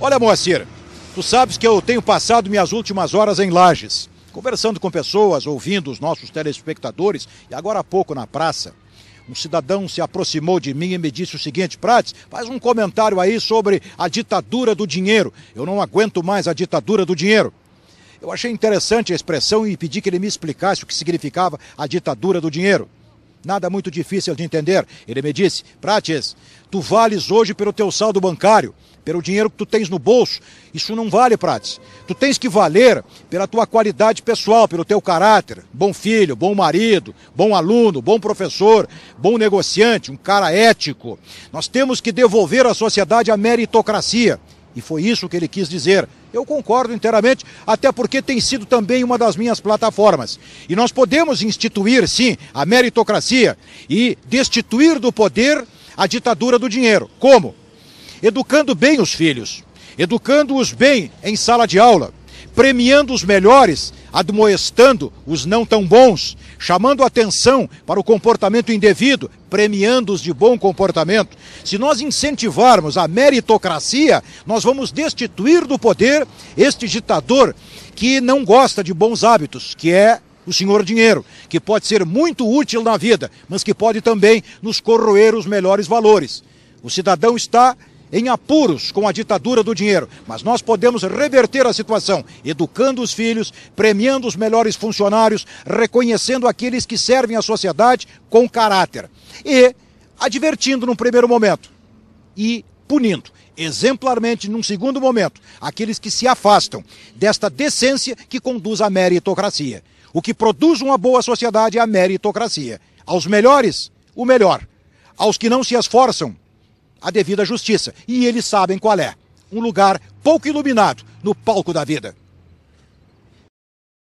Olha, Moacir, tu sabes que eu tenho passado minhas últimas horas em Lages, conversando com pessoas, ouvindo os nossos telespectadores, e agora há pouco na praça. Um cidadão se aproximou de mim e me disse o seguinte: Prates, faz um comentário aí sobre a ditadura do dinheiro. Eu não aguento mais a ditadura do dinheiro. Eu achei interessante a expressão e pedi que ele me explicasse o que significava a ditadura do dinheiro. Nada muito difícil de entender. Ele me disse: Prates, tu vales hoje pelo teu saldo bancário, pelo dinheiro que tu tens no bolso. Isso não vale, Prates. Tu tens que valer pela tua qualidade pessoal, pelo teu caráter. Bom filho, bom marido, bom aluno, bom professor, bom negociante, um cara ético. Nós temos que devolver à sociedade a meritocracia. E foi isso que ele quis dizer. Eu concordo inteiramente, até porque tem sido também uma das minhas plataformas. E nós podemos instituir, sim, a meritocracia e destituir do poder a ditadura do dinheiro. Como? Educando bem os filhos, educando-os bem em sala de aula, premiando os melhores admoestando os não tão bons, chamando atenção para o comportamento indevido, premiando os de bom comportamento. Se nós incentivarmos a meritocracia, nós vamos destituir do poder este ditador que não gosta de bons hábitos, que é o senhor dinheiro, que pode ser muito útil na vida, mas que pode também nos corroer os melhores valores. O cidadão está em apuros com a ditadura do dinheiro, mas nós podemos reverter a situação, educando os filhos, premiando os melhores funcionários, reconhecendo aqueles que servem à sociedade com caráter e advertindo num primeiro momento e punindo exemplarmente num segundo momento aqueles que se afastam desta decência que conduz à meritocracia. O que produz uma boa sociedade é a meritocracia. Aos melhores, o melhor. Aos que não se esforçam, a devida justiça. E eles sabem qual é: um lugar pouco iluminado no palco da vida.